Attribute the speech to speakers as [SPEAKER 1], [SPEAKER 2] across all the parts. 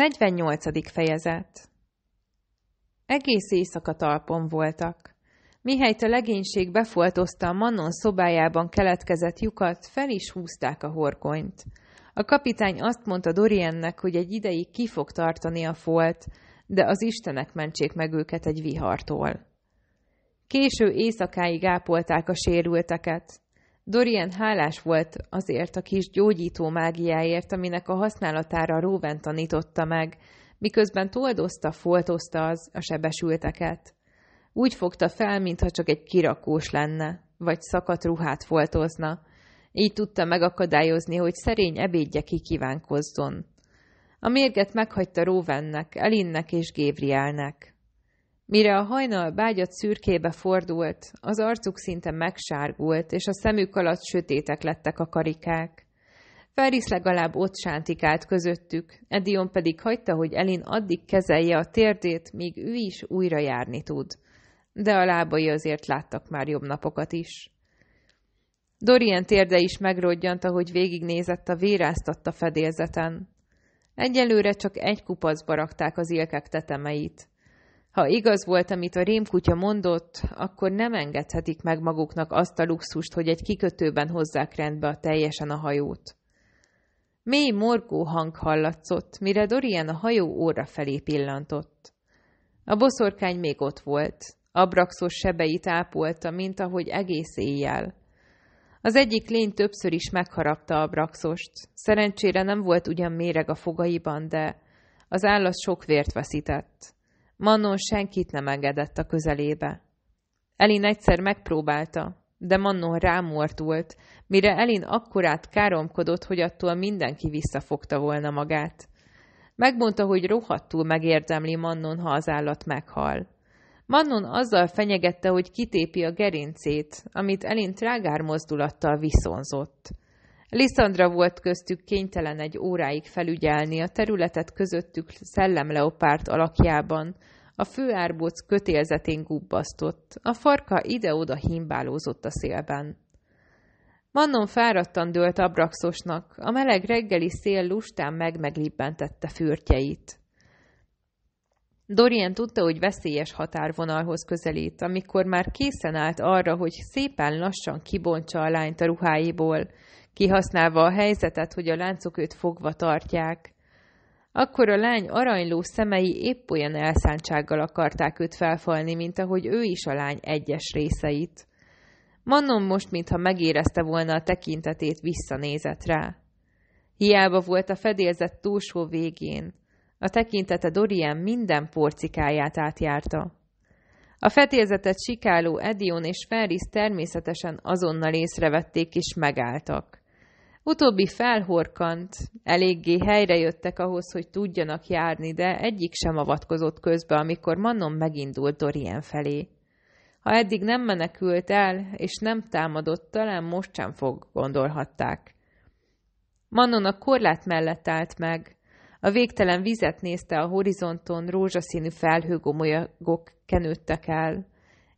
[SPEAKER 1] 48. fejezet Egész éjszaka talpon voltak. Mihelyt a legénység befoltozta a Mannon szobájában keletkezett lyukat, fel is húzták a horkonyt. A kapitány azt mondta Doriennek, hogy egy ideig ki fog tartani a folt, de az istenek mentsék meg őket egy vihartól. Késő éjszakáig ápolták a sérülteket. Dorian hálás volt azért a kis gyógyító mágiáért, aminek a használatára Róven tanította meg, miközben toldozta, foltozta az a sebesülteket. Úgy fogta fel, mintha csak egy kirakós lenne, vagy szakadt ruhát foltozna. Így tudta megakadályozni, hogy szerény ebédje kikívánkozzon. A mérget meghagyta Róvennek, Elinnek és Gébrielnek. Mire a hajnal bágyat szürkébe fordult, az arcuk szinte megsárgult, és a szemük alatt sötétek lettek a karikák. Ferris legalább ott sántikált közöttük, Edion pedig hagyta, hogy Elin addig kezelje a térdét, míg ő is újra járni tud. De a lábai azért láttak már jobb napokat is. Dorien térde is megrodjant, ahogy végignézett a véráztatta fedélzeten. Egyelőre csak egy kupacba rakták az ilkek tetemeit. Ha igaz volt, amit a rémkutya mondott, akkor nem engedhetik meg maguknak azt a luxust, hogy egy kikötőben hozzák rendbe a teljesen a hajót. Mély morgó hang hallatszott, mire Dorian a hajó óra felé pillantott. A boszorkány még ott volt, abraxos sebeit ápolta, mint ahogy egész éjjel. Az egyik lény többször is megharapta braxost. Szerencsére nem volt ugyan méreg a fogaiban, de az állat sok vért veszített. Mannon senkit nem engedett a közelébe. Elin egyszer megpróbálta, de Mannon rámordult, mire Elin akkorát káromkodott, hogy attól mindenki visszafogta volna magát. Megmondta, hogy rohadtul megérdemli Mannon, ha az állat meghal. Mannon azzal fenyegette, hogy kitépi a gerincét, amit Elin trágár mozdulattal viszonzott. Lisandra volt köztük kénytelen egy óráig felügyelni a területet közöttük szellemleopárt alakjában, a főárbóc kötélzetén gubbasztott, a farka ide-oda himbálózott a szélben. Mannon fáradtan dőlt abraxosnak, a meleg reggeli szél lustán megmeglibbentette fürtjeit. Dorian tudta, hogy veszélyes határvonalhoz közelít, amikor már készen állt arra, hogy szépen lassan kibontsa a lányt a ruháiból, kihasználva a helyzetet, hogy a láncok őt fogva tartják. Akkor a lány aranyló szemei épp olyan elszántsággal akarták őt felfalni, mint ahogy ő is a lány egyes részeit. Mannon most, mintha megérezte volna a tekintetét, visszanézett rá. Hiába volt a fedélzet túlsó végén. A tekintete Dorian minden porcikáját átjárta. A fedélzetet sikáló Edion és Ferris természetesen azonnal észrevették és megálltak. Utóbbi felhorkant, eléggé jöttek ahhoz, hogy tudjanak járni, de egyik sem avatkozott közbe, amikor Mannon megindult Dorien felé. Ha eddig nem menekült el, és nem támadott, talán most sem fog, gondolhatták. Mannon a korlát mellett állt meg. A végtelen vizet nézte a horizonton, rózsaszínű felhőgomolyagok kenődtek el.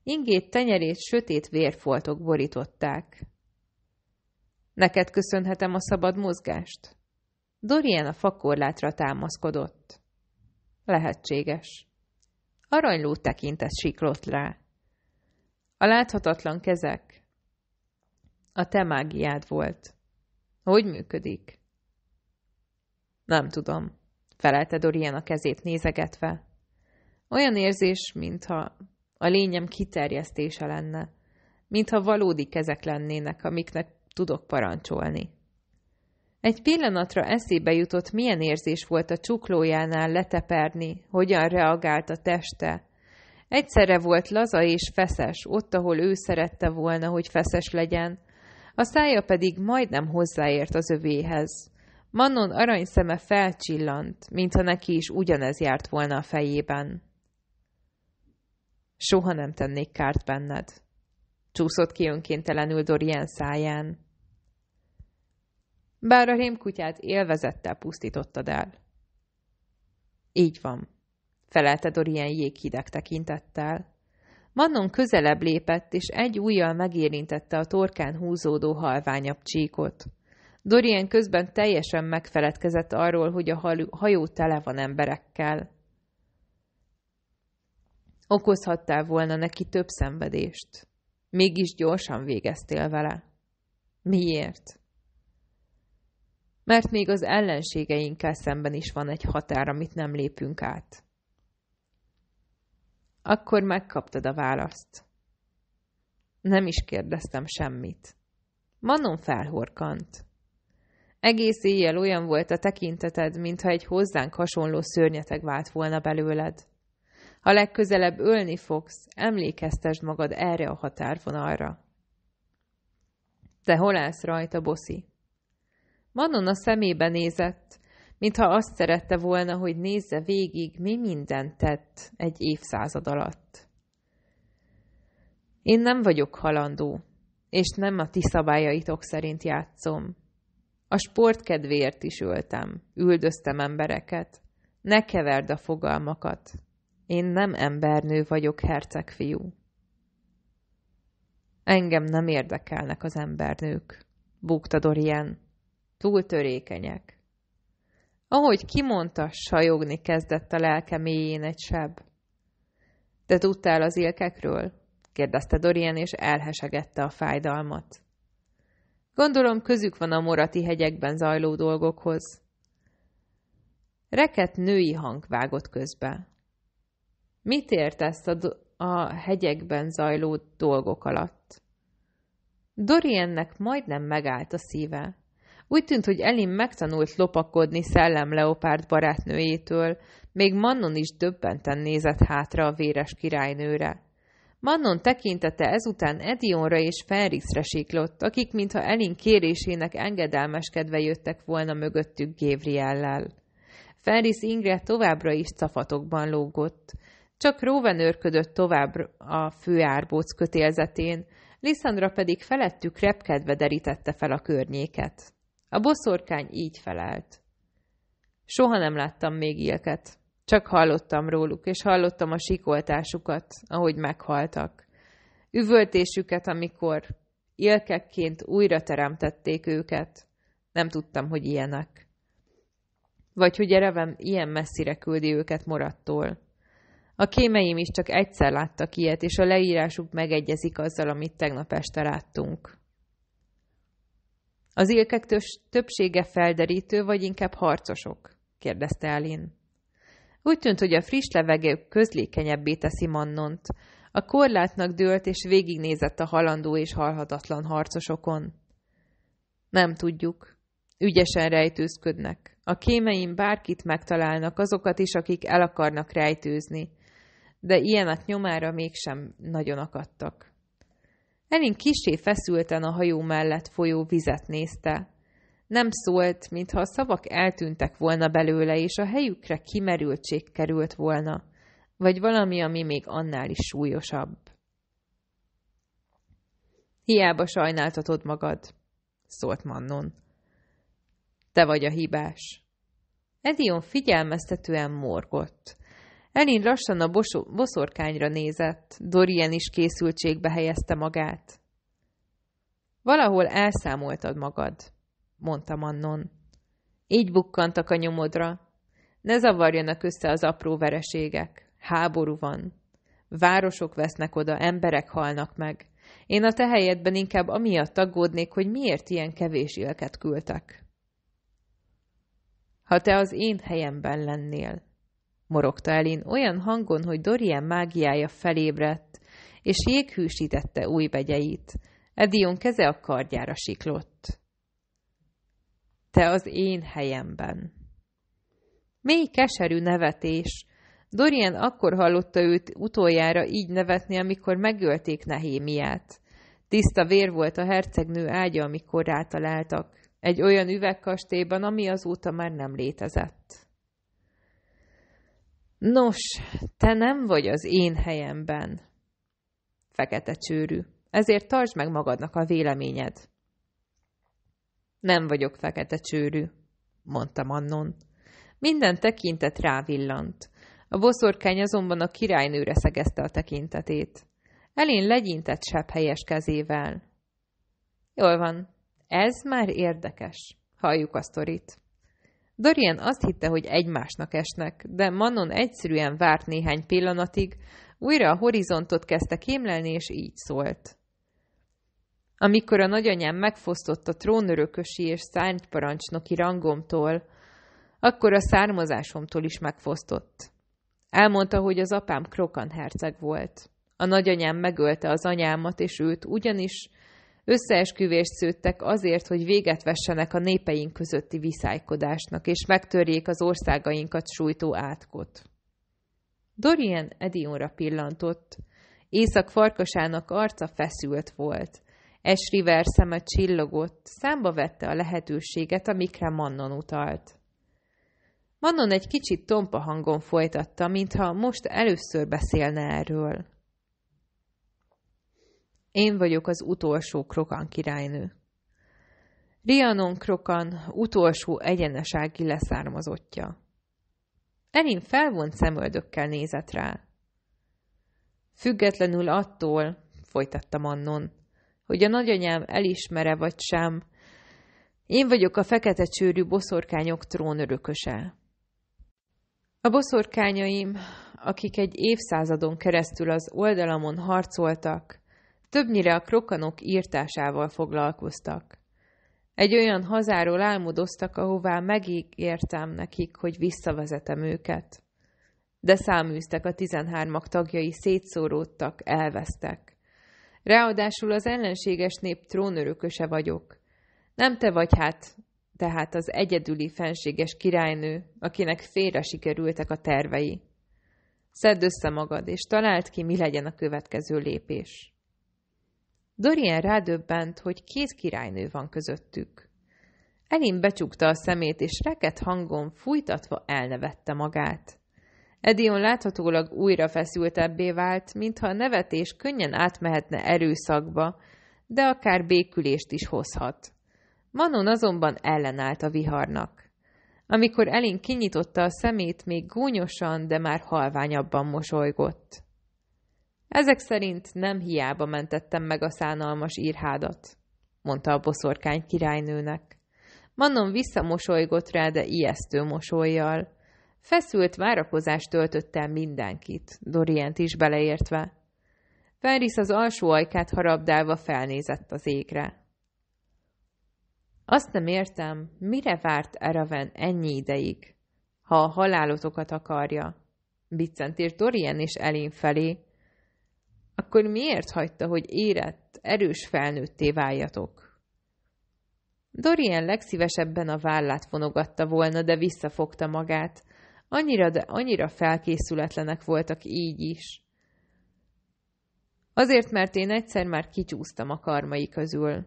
[SPEAKER 1] Ingét tenyerét sötét vérfoltok borították. Neked köszönhetem a szabad mozgást. Dorian a fakorlátra támaszkodott. Lehetséges. Aranyló tekintet siklott rá. A láthatatlan kezek. A te mágiád volt. Hogy működik? Nem tudom, felelte Dorian a kezét nézegetve. Olyan érzés, mintha a lényem kiterjesztése lenne, mintha valódi kezek lennének, amiknek tudok parancsolni. Egy pillanatra eszébe jutott, milyen érzés volt a csuklójánál leteperni, hogyan reagált a teste. Egyszerre volt laza és feszes, ott, ahol ő szerette volna, hogy feszes legyen, a szája pedig majdnem hozzáért az övéhez. Mannon aranyszeme felcsillant, mintha neki is ugyanez járt volna a fejében. Soha nem tennék kárt benned. Csúszott ki önkéntelenül Dorian száján bár a rémkutyát élvezettel pusztítottad el. Így van, felelte Dorian jéghideg tekintettel. Mannon közelebb lépett, és egy ujjal megérintette a torkán húzódó halványabb csíkot. Dorian közben teljesen megfeledkezett arról, hogy a hajó tele van emberekkel. Okozhattál volna neki több szenvedést. Mégis gyorsan végeztél vele. Miért? mert még az ellenségeinkkel szemben is van egy határ, amit nem lépünk át. Akkor megkaptad a választ. Nem is kérdeztem semmit. Manon felhorkant. Egész éjjel olyan volt a tekinteted, mintha egy hozzánk hasonló szörnyeteg vált volna belőled. Ha legközelebb ölni fogsz, emlékeztesd magad erre a határvonalra. Te hol állsz rajta, Boszi? Manon a szemébe nézett, mintha azt szerette volna, hogy nézze végig, mi mindent tett egy évszázad alatt. Én nem vagyok halandó, és nem a ti szabályaitok szerint játszom. A sport kedvéért is öltem, üldöztem embereket. Ne keverd a fogalmakat. Én nem embernő vagyok, hercegfiú. Engem nem érdekelnek az embernők, búgta Dorian túl törékenyek. Ahogy kimondta, sajogni kezdett a lelke mélyén egy seb. Te tudtál az ilkekről? kérdezte Dorian, és elhesegette a fájdalmat. Gondolom közük van a morati hegyekben zajló dolgokhoz. Reket női hang vágott közbe. Mit értesz a, a hegyekben zajló dolgok alatt? Doriennek majdnem megállt a szíve. Úgy tűnt, hogy Elin megtanult lopakodni szellemleopárd barátnőjétől, még Mannon is döbbenten nézett hátra a véres királynőre. Mannon tekintete ezután Edionra és Fenrisre siklott, akik mintha Elin kérésének engedelmeskedve jöttek volna mögöttük Gévriellel. Fenris Ingre továbbra is cafatokban lógott. Csak Róven őrködött tovább a főárbóc kötélzetén, Lissandra pedig felettük repkedve derítette fel a környéket. A boszorkány így felelt. Soha nem láttam még ilyeket. Csak hallottam róluk, és hallottam a sikoltásukat, ahogy meghaltak. Üvöltésüket, amikor ilkekként újra teremtették őket. Nem tudtam, hogy ilyenek. Vagy hogy erevem ilyen messzire küldi őket morattól. A kémeim is csak egyszer láttak ilyet, és a leírásuk megegyezik azzal, amit tegnap este láttunk. Az ilkek tös- többsége felderítő, vagy inkább harcosok? kérdezte Elin. Úgy tűnt, hogy a friss levegő közlékenyebbé teszi Mannont. A korlátnak dőlt, és végignézett a halandó és halhatatlan harcosokon. Nem tudjuk. Ügyesen rejtőzködnek. A kémeim bárkit megtalálnak, azokat is, akik el akarnak rejtőzni. De ilyenek nyomára mégsem nagyon akadtak. Elin kisé feszülten a hajó mellett folyó vizet nézte. Nem szólt, mintha a szavak eltűntek volna belőle, és a helyükre kimerültség került volna, vagy valami, ami még annál is súlyosabb. Hiába sajnáltatod magad, szólt Mannon. Te vagy a hibás. Edion figyelmeztetően morgott. Elin lassan a boszorkányra nézett. dorian is készültségbe helyezte magát. Valahol elszámoltad magad, mondta Mannon. Így bukkantak a nyomodra. Ne zavarjanak össze az apró vereségek. Háború van. Városok vesznek oda, emberek halnak meg. Én a te helyedben inkább amiatt aggódnék, hogy miért ilyen kevés élket küldtek. Ha te az én helyemben lennél, morogta Elin olyan hangon, hogy Dorian mágiája felébredt, és jéghűsítette új begyeit. Edion keze a kardjára siklott. Te az én helyemben. Mély keserű nevetés. Dorian akkor hallotta őt utoljára így nevetni, amikor megölték Nehémiát. Tiszta vér volt a hercegnő ágya, amikor rátaláltak. Egy olyan üvegkastélyban, ami azóta már nem létezett. Nos, te nem vagy az én helyemben, fekete csőrű, ezért tartsd meg magadnak a véleményed. Nem vagyok fekete csőrű, mondta Annon. Minden tekintet rávillant. A boszorkány azonban a királynőre szegezte a tekintetét. Elén legyintett sebb helyes kezével. Jól van, ez már érdekes. Halljuk a sztorit. Dorian azt hitte, hogy egymásnak esnek, de Manon egyszerűen várt néhány pillanatig, újra a horizontot kezdte kémlelni, és így szólt. Amikor a nagyanyám megfosztott a trónörökösi és szárnyparancsnoki rangomtól, akkor a származásomtól is megfosztott. Elmondta, hogy az apám Krokan herceg volt. A nagyanyám megölte az anyámat és őt, ugyanis Összeesküvést szőttek azért, hogy véget vessenek a népeink közötti viszálykodásnak, és megtörjék az országainkat sújtó átkot. Dorian Edionra pillantott. Észak farkasának arca feszült volt. Esriver szeme csillogott, számba vette a lehetőséget, amikre Mannon utalt. Mannon egy kicsit tompa hangon folytatta, mintha most először beszélne erről. Én vagyok az utolsó krokan királynő. Rianon krokan utolsó egyenesági leszármazottja. Erin felvont szemöldökkel nézett rá. Függetlenül attól, folytatta Mannon, hogy a nagyanyám elismere vagy sem, én vagyok a fekete csőrű boszorkányok trónörököse. A boszorkányaim, akik egy évszázadon keresztül az oldalamon harcoltak, Többnyire a krokanok írtásával foglalkoztak. Egy olyan hazáról álmodoztak, ahová megígértem nekik, hogy visszavezetem őket. De száműztek a tizenhármak tagjai, szétszóródtak, elvesztek. Ráadásul az ellenséges nép trónörököse vagyok. Nem te vagy hát, tehát az egyedüli fenséges királynő, akinek félre sikerültek a tervei. Szedd össze magad, és találd ki, mi legyen a következő lépés. Dorian rádöbbent, hogy két királynő van közöttük. Elin becsukta a szemét, és reket hangon fújtatva elnevette magát. Edion láthatólag újra feszültebbé vált, mintha a nevetés könnyen átmehetne erőszakba, de akár békülést is hozhat. Manon azonban ellenállt a viharnak. Amikor Elin kinyitotta a szemét, még gúnyosan, de már halványabban mosolygott. Ezek szerint nem hiába mentettem meg a szánalmas írhádat, mondta a boszorkány királynőnek. Manon visszamosolygott rá, de ijesztő mosolyjal. Feszült várakozást töltött el mindenkit, Dorient is beleértve. Ferris az alsó ajkát harabdálva felnézett az égre. Azt nem értem, mire várt Eraven ennyi ideig, ha a halálotokat akarja. Biccent és Dorien is elén felé, akkor miért hagyta, hogy érett, erős felnőtté váljatok? Dorian legszívesebben a vállát vonogatta volna, de visszafogta magát. Annyira, de annyira felkészületlenek voltak így is. Azért, mert én egyszer már kicsúsztam a karmai közül,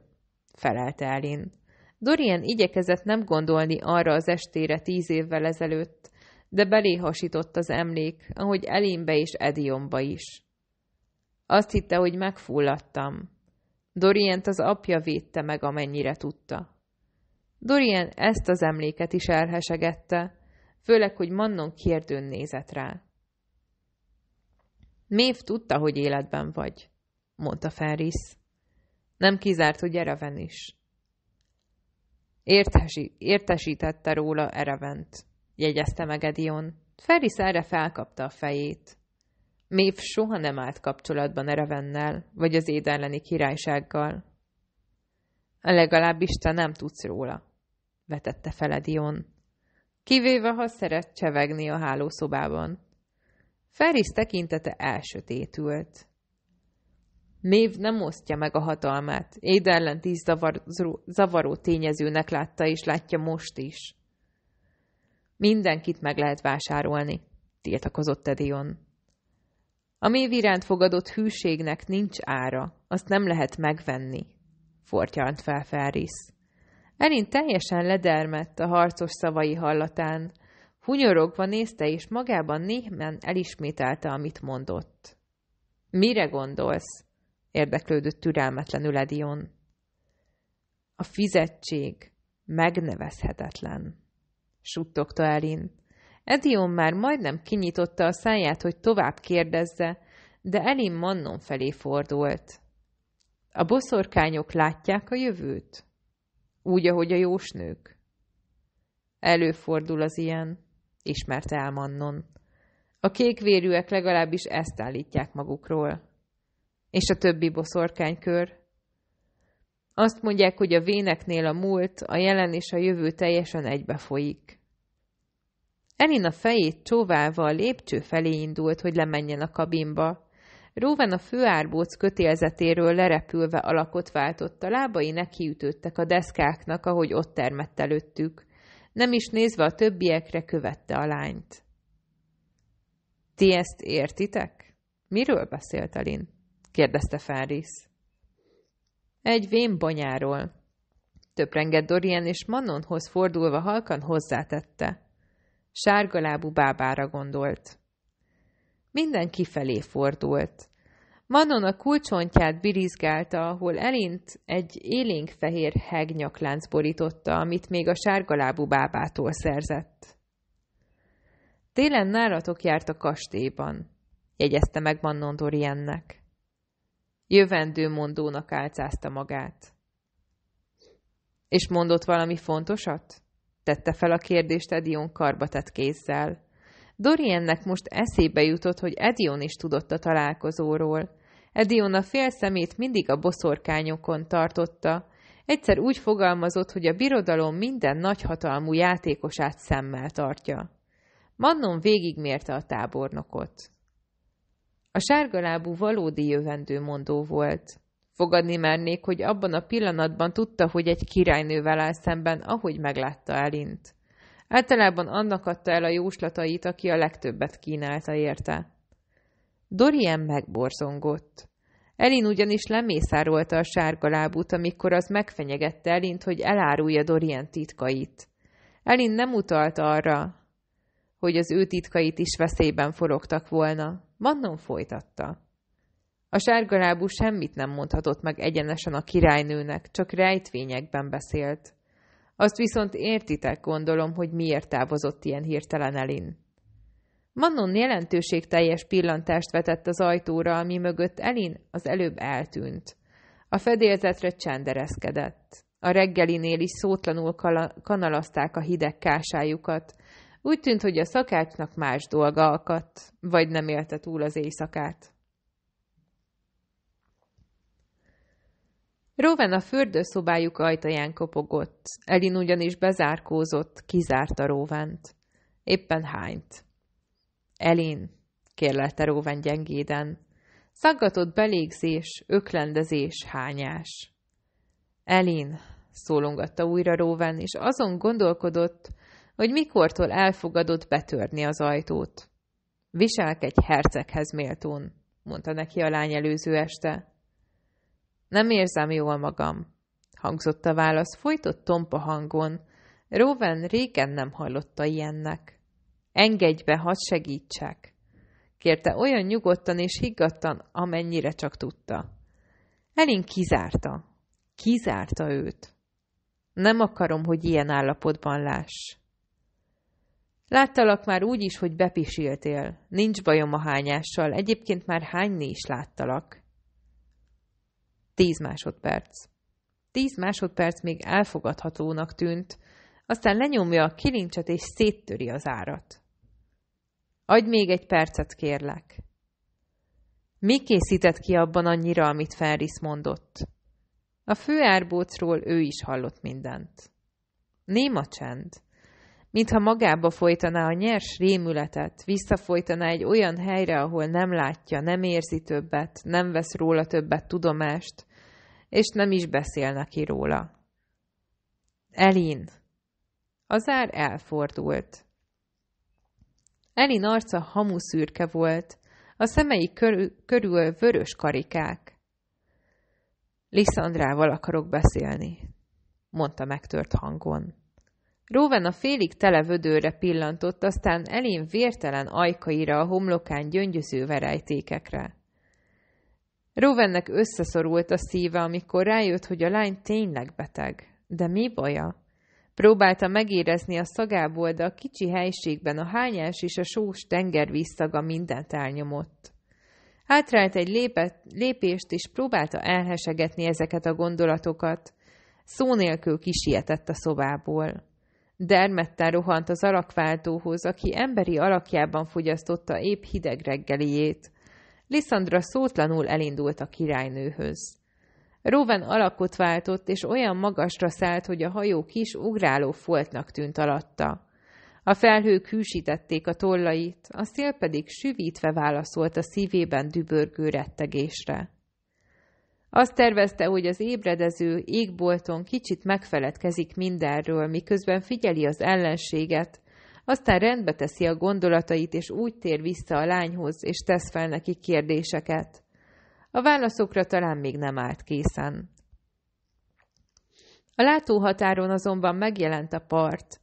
[SPEAKER 1] felelte Elin. Dorian igyekezett nem gondolni arra az estére tíz évvel ezelőtt, de beléhasított az emlék, ahogy Elinbe és Edionba is. Azt hitte, hogy megfulladtam. Dorient az apja védte meg, amennyire tudta. Dorien ezt az emléket is elhesegette, főleg, hogy Mannon kérdőn nézett rá. Mév tudta, hogy életben vagy, mondta Ferris. Nem kizárt, hogy Ereven is. Értesi, értesítette róla Erevent, jegyezte meg Edion. Ferris erre felkapta a fejét. Mév soha nem állt kapcsolatban Erevennel, vagy az éderleni királysággal. Legalább Isten nem tudsz róla, vetette fel Edion. Kivéve, ha szeret csevegni a hálószobában. Feris tekintete elsötétült. Mév nem osztja meg a hatalmát. Éd tíz zavar, zavaró tényezőnek látta és látja most is. Mindenkit meg lehet vásárolni, tiltakozott Edion. A mév iránt fogadott hűségnek nincs ára, azt nem lehet megvenni, fortyant fel Ferris. Erin teljesen ledermett a harcos szavai hallatán. Hunyorogva nézte, és magában néhmen elismételte, amit mondott. Mire gondolsz? érdeklődött türelmetlenül Edion. A fizetség megnevezhetetlen, suttogta Elin. Edion már majdnem kinyitotta a száját, hogy tovább kérdezze, de Elin Mannon felé fordult. A boszorkányok látják a jövőt? Úgy, ahogy a jósnők. Előfordul az ilyen, ismerte el Mannon. A kékvérűek legalábbis ezt állítják magukról. És a többi boszorkánykör? Azt mondják, hogy a véneknél a múlt, a jelen és a jövő teljesen egybefolyik. Elin a fejét csóválva a lépcső felé indult, hogy lemenjen a kabinba. Róven a főárbóc kötélzetéről lerepülve alakot váltott, a lábai nekiütöttek a deszkáknak, ahogy ott termett előttük. Nem is nézve a többiekre követte a lányt. – Ti ezt értitek? Miről beszélt Elin? – kérdezte Fáris. – Egy vénbanyáról – töprengett Dorian, és Manonhoz fordulva halkan hozzátette sárgalábú bábára gondolt. Minden kifelé fordult. Manon a kulcsontját birizgálta, ahol elint egy élénk fehér hegnyaklánc borította, amit még a sárgalábú bábától szerzett. Télen nálatok járt a kastélyban, jegyezte meg Mannon Doriennek. Jövendő mondónak álcázta magát. És mondott valami fontosat? tette fel a kérdést Edion karbatett kézzel. Doriennek most eszébe jutott, hogy Edion is tudott a találkozóról. Edion a fél szemét mindig a boszorkányokon tartotta. Egyszer úgy fogalmazott, hogy a birodalom minden nagyhatalmú játékosát szemmel tartja. Mannon végigmérte a tábornokot. A sárgalábú valódi jövendőmondó volt. Fogadni mernék, hogy abban a pillanatban tudta, hogy egy királynővel áll szemben, ahogy meglátta Elint. Általában annak adta el a jóslatait, aki a legtöbbet kínálta érte. Dorian megborzongott. Elin ugyanis lemészárolta a sárga lábút, amikor az megfenyegette Elint, hogy elárulja Dorian titkait. Elin nem utalt arra, hogy az ő titkait is veszélyben forogtak volna. Mannon folytatta. A sárgalábú semmit nem mondhatott meg egyenesen a királynőnek, csak rejtvényekben beszélt. Azt viszont értitek, gondolom, hogy miért távozott ilyen hirtelen Elin. Mannon jelentőségteljes pillantást vetett az ajtóra, ami mögött Elin az előbb eltűnt. A fedélzetre csendereszkedett. A reggelinél is szótlanul kanalazták a hideg kásájukat. Úgy tűnt, hogy a szakácsnak más dolga akadt, vagy nem élte túl az éjszakát. Róven a fürdőszobájuk ajtaján kopogott, Elin ugyanis bezárkózott, kizárta Róvent. Éppen hányt. Elin, kérlelte Róven gyengéden. Szaggatott belégzés, öklendezés, hányás. Elin, szólongatta újra Róven, és azon gondolkodott, hogy mikortól elfogadott betörni az ajtót. Viselk egy herceghez méltón, mondta neki a lány előző este. Nem érzem jól magam, hangzott a válasz folytott tompa hangon. Róven régen nem hallotta ilyennek. Engedj be, hadd segítsek, kérte olyan nyugodtan és higgadtan, amennyire csak tudta. Elin kizárta. Kizárta őt. Nem akarom, hogy ilyen állapotban láss. Láttalak már úgy is, hogy bepisiltél. Nincs bajom a hányással, egyébként már hányni is láttalak. Tíz másodperc. Tíz másodperc még elfogadhatónak tűnt, aztán lenyomja a kilincset és széttöri az árat. Adj még egy percet, kérlek. Mi készített ki abban annyira, amit Ferris mondott? A főárbócról ő is hallott mindent. Néma csend mintha magába folytaná a nyers rémületet, visszafolytaná egy olyan helyre, ahol nem látja, nem érzi többet, nem vesz róla többet tudomást, és nem is beszél neki róla. Elin. Az ár elfordult. Elin arca hamuszürke volt, a szemei körül, körül vörös karikák. Liszandrával akarok beszélni, mondta megtört hangon. Róven a félig tele vödőre pillantott, aztán elén vértelen ajkaira a homlokán gyöngyöző verejtékekre. Róvennek összeszorult a szíve, amikor rájött, hogy a lány tényleg beteg. De mi baja? Próbálta megérezni a szagából, de a kicsi helységben a hányás és a sós tengervíz szaga mindent elnyomott. Átrált egy lépet, lépést, és próbálta elhesegetni ezeket a gondolatokat. Szó nélkül kisietett a szobából. Dermettel rohant az alakváltóhoz, aki emberi alakjában fogyasztotta épp hideg reggeliét. Lisandra szótlanul elindult a királynőhöz. Róven alakot váltott, és olyan magasra szállt, hogy a hajó kis, ugráló foltnak tűnt alatta. A felhők hűsítették a tollait, a szél pedig süvítve válaszolt a szívében dübörgő rettegésre. Azt tervezte, hogy az ébredező égbolton kicsit megfeledkezik mindenről, miközben figyeli az ellenséget, aztán rendbe teszi a gondolatait, és úgy tér vissza a lányhoz, és tesz fel neki kérdéseket. A válaszokra talán még nem állt készen. A látóhatáron azonban megjelent a part,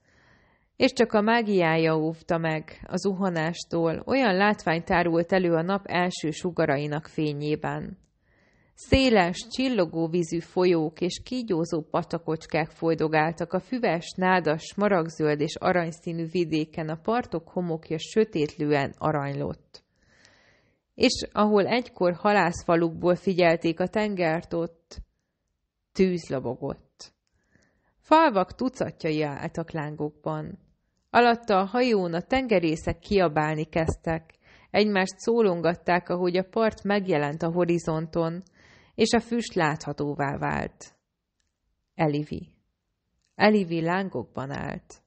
[SPEAKER 1] és csak a mágiája óvta meg a zuhanástól, olyan látvány tárult elő a nap első sugarainak fényében. Széles, csillogó vízű folyók és kígyózó patakocskák folydogáltak a füves, nádas, maragzöld és aranyszínű vidéken, a partok homokja sötétlően aranylott. És ahol egykor halászfalukból figyelték a tengert, ott tűz lobogott. Falvak tucatjai álltak lángokban. Alatta a hajón a tengerészek kiabálni kezdtek. Egymást szólongatták, ahogy a part megjelent a horizonton – és a füst láthatóvá vált. Elivi. Elivi lángokban állt.